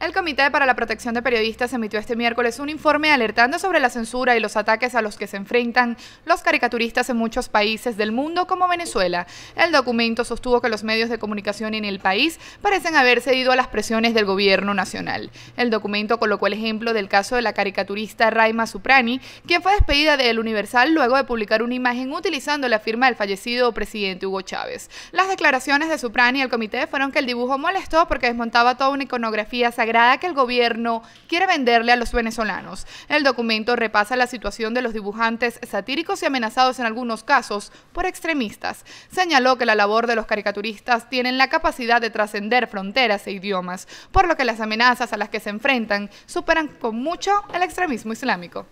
El Comité para la Protección de Periodistas emitió este miércoles un informe alertando sobre la censura y los ataques a los que se enfrentan los caricaturistas en muchos países del mundo como Venezuela. El documento sostuvo que los medios de comunicación en el país parecen haber cedido a las presiones del gobierno nacional. El documento colocó el ejemplo del caso de la caricaturista Raima Suprani, quien fue despedida de El Universal luego de publicar una imagen utilizando la firma del fallecido presidente Hugo Chávez. Las declaraciones de Suprani al comité fueron que el dibujo molestó porque desmontaba toda una iconografía sagrada que el gobierno quiere venderle a los venezolanos. El documento repasa la situación de los dibujantes satíricos y amenazados en algunos casos por extremistas. Señaló que la labor de los caricaturistas tienen la capacidad de trascender fronteras e idiomas, por lo que las amenazas a las que se enfrentan superan con mucho el extremismo islámico.